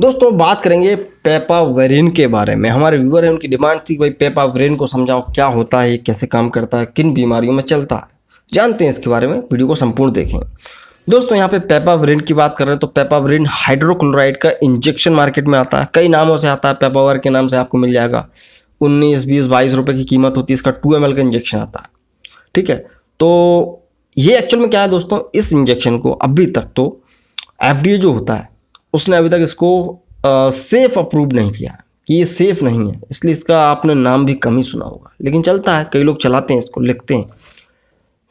दोस्तों बात करेंगे पेपावरिन के बारे में हमारे व्यूवर हैं उनकी डिमांड थी भाई पेपावरिन को समझाओ क्या होता है कैसे काम करता है किन बीमारियों में चलता है जानते हैं इसके बारे में वीडियो को संपूर्ण देखें दोस्तों यहाँ पे पेपावरिन की बात कर रहे हैं तो पेपावरिन हाइड्रोक्लोराइड का इंजेक्शन मार्केट में आता है कई नामों से आता है पेपावर के नाम से आपको मिल जाएगा उन्नीस बीस बाईस रुपये की कीमत होती है इसका टू एम का इंजेक्शन आता है ठीक है तो ये एक्चुअल में क्या है दोस्तों इस इंजेक्शन को अभी तक तो एफ जो होता है उसने अभी तक इसको सेफ अप्रूव नहीं किया कि ये सेफ़ नहीं है इसलिए इसका आपने नाम भी कम ही सुना होगा लेकिन चलता है कई लोग चलाते हैं इसको लिखते हैं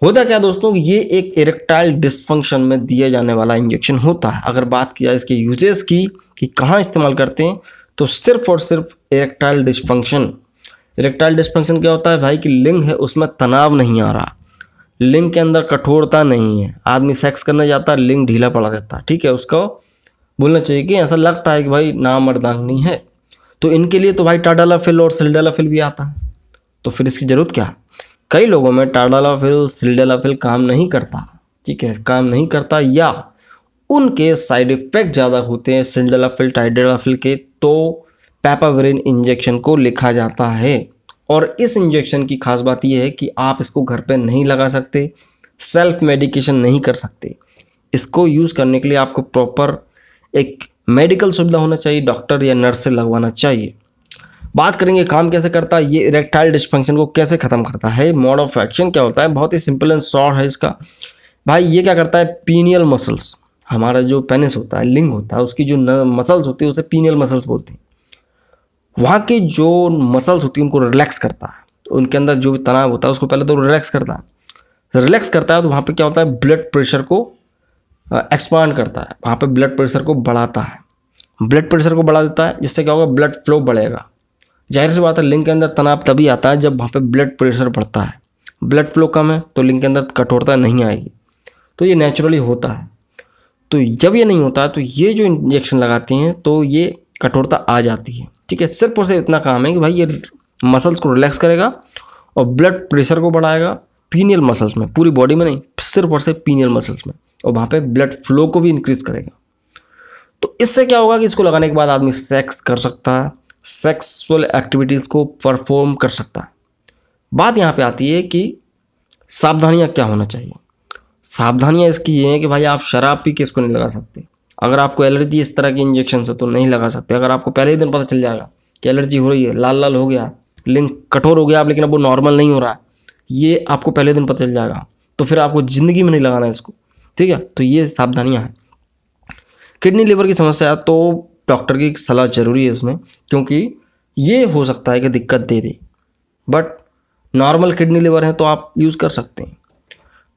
होता क्या दोस्तों ये एक इरेक्टाइल डिस्फंक्शन में दिया जाने वाला इंजेक्शन होता है अगर बात की जाए इसके यूजेस की कि कहाँ इस्तेमाल करते हैं तो सिर्फ और सिर्फ इरेक्टाइल डिस्फंक्शन इरेक्टाइल डिस्फंक्शन क्या होता है भाई कि लिंग है उसमें तनाव नहीं आ रहा लिंग के अंदर कठोरता नहीं है आदमी सेक्स करने जाता है लिंग ढीला पड़ा रहता है ठीक है उसको बोलना चाहिए कि ऐसा लगता है कि भाई नाम मर्दांगनी है तो इनके लिए तो भाई टाडालाफिल और फिल भी आता है तो फिर इसकी ज़रूरत क्या कई लोगों में टाडालाफिल फिल काम नहीं करता ठीक है काम नहीं करता या उनके साइड इफ़ेक्ट ज़्यादा होते हैं सिल्डालाफिल फिल के तो पैपावरिन इंजेक्शन को लिखा जाता है और इस इंजेक्शन की खास बात यह है कि आप इसको घर पर नहीं लगा सकते सेल्फ मेडिकेशन नहीं कर सकते इसको यूज़ करने के लिए आपको प्रॉपर एक मेडिकल सुविधा होना चाहिए डॉक्टर या नर्स से लगवाना चाहिए बात करेंगे काम कैसे करता है ये इरेक्टाइल डिस्फंक्शन को कैसे ख़त्म करता है मोड ऑफ एक्शन क्या होता है बहुत ही सिंपल एंड शॉर्ट है इसका भाई ये क्या करता है पीनियल मसल्स हमारा जो पेनिस होता है लिंग होता है उसकी जो मसल्स होती है उसे पीनियल मसल्स बोलते हैं वहाँ के जो मसल्स होती हैं उनको रिलैक्स करता है तो उनके अंदर जो भी तनाव होता है उसको पहले तो रिलैक्स करता है रिलैक्स करता है तो वहाँ पे क्या होता है ब्लड प्रेशर को एक्सपांड करता है वहाँ पे ब्लड प्रेशर को बढ़ाता है ब्लड प्रेशर को बढ़ा देता है जिससे क्या होगा ब्लड फ्लो बढ़ेगा जाहिर सी बात है लिंग के अंदर तनाव तभी आता है जब वहाँ पे ब्लड प्रेशर बढ़ता है ब्लड फ्लो कम है तो लिंग के अंदर कठोरता नहीं आएगी तो ये नेचुरली होता है तो जब ये नहीं होता है तो ये जो इंजेक्शन लगाते हैं तो ये कठोरता आ जाती है ठीक है सिर्फ और सिर्फ इतना काम है कि भाई ये मसल्स को रिलैक्स करेगा और ब्लड प्रेशर को बढ़ाएगा पीनियल मसल्स में पूरी बॉडी में नहीं सिर्फ और सिर्फ पीनियल मसल्स में और वहाँ पे ब्लड फ्लो को भी इंक्रीज करेगा तो इससे क्या होगा कि इसको लगाने के बाद आदमी सेक्स कर सकता है सेक्सुअल एक्टिविटीज़ को परफॉर्म कर सकता है बात यहाँ पे आती है कि सावधानियाँ क्या होना चाहिए सावधानियाँ इसकी ये हैं कि भाई आप शराब पी के इसको नहीं लगा सकते अगर आपको एलर्जी इस तरह की इंजेक्शन से तो नहीं लगा सकते अगर आपको पहले ही दिन पता चल जाएगा कि एलर्जी हो रही है लाल लाल हो गया लिंक कठोर हो गया आप लेकिन अब वो नॉर्मल नहीं हो रहा है ये आपको पहले दिन पता चल जाएगा तो फिर आपको ज़िंदगी में नहीं लगाना है इसको ठीक है तो ये सावधानियाँ हैं किडनी लीवर की समस्या तो डॉक्टर की सलाह ज़रूरी है इसमें क्योंकि ये हो सकता है कि दिक्कत दे दे बट नॉर्मल किडनी लीवर है तो आप यूज़ कर सकते हैं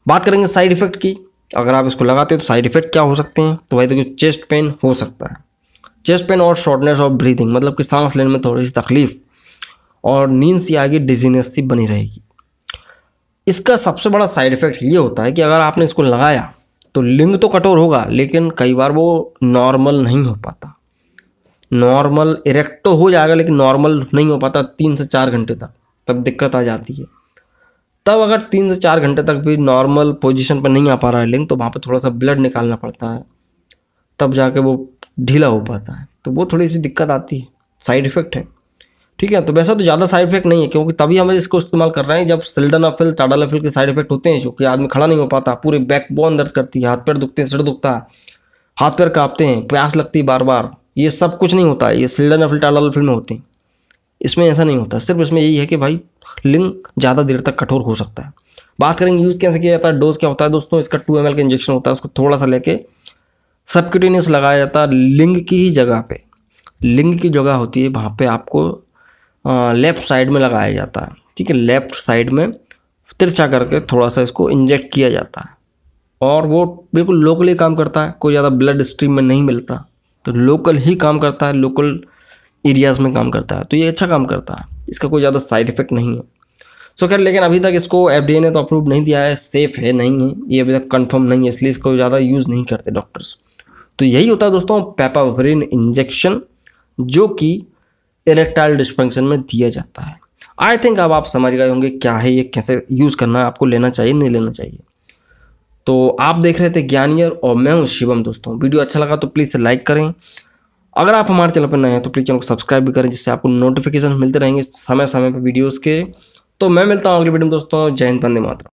बात करेंगे साइड इफ़ेक्ट की अगर आप इसको लगाते हैं तो साइड इफ़ेक्ट क्या हो सकते हैं तो भाई देखिए तो चेस्ट पेन हो सकता है चेस्ट पेन और शॉर्टनेस ऑफ ब्रीथिंग मतलब कि सांस लेने में थोड़ी सी तकलीफ और नींद सी आगे डिजीनेस सी बनी रहेगी इसका सबसे बड़ा साइड इफ़ेक्ट ये होता है कि अगर आपने इसको लगाया तो लिंग तो कठोर होगा लेकिन कई बार वो नॉर्मल नहीं हो पाता नॉर्मल इरेक्ट तो हो जाएगा लेकिन नॉर्मल नहीं हो पाता तीन से चार घंटे तक तब दिक्कत आ जाती है तब अगर तीन से चार घंटे तक भी नॉर्मल पोजीशन पर नहीं आ पा रहा है लिंग तो वहाँ पर थोड़ा सा ब्लड निकालना पड़ता है तब जाके वो ढीला हो पाता है तो वो थोड़ी सी दिक्कत आती है साइड इफ़ेक्ट है ठीक है तो वैसा तो ज़्यादा साइड इफेक्ट नहीं है क्योंकि तभी हम इसको इस्तेमाल कर रहे हैं जब सिल्डन अफिल टाडा लफिल के साइड इफेक्ट होते हैं जो कि आदमी खड़ा नहीं हो पाता पूरे बैक बोन दर्द करती है हाथ पैर दुखते हैं सिर दुखता है हाथ पैर कांपते हैं प्यास लगती है बार बार ये सब कुछ नहीं होता है ये सिल्डन अफिल टाडा लफिल में होते हैं इसमें ऐसा नहीं होता सिर्फ इसमें यही है कि भाई लिंग ज़्यादा देर तक कठोर हो सकता है बात करेंगे यूज़ कैसे किया जाता है डोज क्या होता है दोस्तों इसका टू एम का इंजेक्शन होता है उसको थोड़ा सा लेके सबक्यूटेनियस लगाया जाता है लिंग की ही जगह पर लिंग की जगह होती है वहाँ पे आपको लेफ़्ट साइड में लगाया जाता है ठीक है लेफ़्ट साइड में तिरछा करके थोड़ा सा इसको इंजेक्ट किया जाता है और वो बिल्कुल लोकली काम करता है कोई ज़्यादा ब्लड स्ट्रीम में नहीं मिलता तो लोकल ही काम करता है लोकल एरियाज़ में काम करता है तो ये अच्छा काम करता है इसका कोई ज़्यादा साइड इफ़ेक्ट नहीं है सो so, खैर लेकिन अभी तक इसको एफ ने तो अप्रूव नहीं दिया है सेफ़ है नहीं है ये अभी तक कंफर्म नहीं है इसलिए इसको ज़्यादा यूज़ नहीं करते डॉक्टर्स तो यही होता है दोस्तों पेपावरिन इंजेक्शन जो कि इरेक्टाइल डिस्फंक्शन में दिया जाता है आई थिंक अब आप समझ गए होंगे क्या है ये कैसे यूज़ करना है आपको लेना चाहिए नहीं लेना चाहिए तो आप देख रहे थे ज्ञानियर और मैं हूँ शिवम दोस्तों वीडियो अच्छा लगा तो प्लीज़ लाइक करें अगर आप हमारे चैनल पर नए हैं तो प्लीज़ चैनल को सब्सक्राइब भी करें जिससे आपको नोटिफिकेशन मिलते रहेंगे समय समय पर वीडियोज़ के तो मैं मिलता हूँ अगले वीडियो में दोस्तों जय हिंद बंदे मात्रा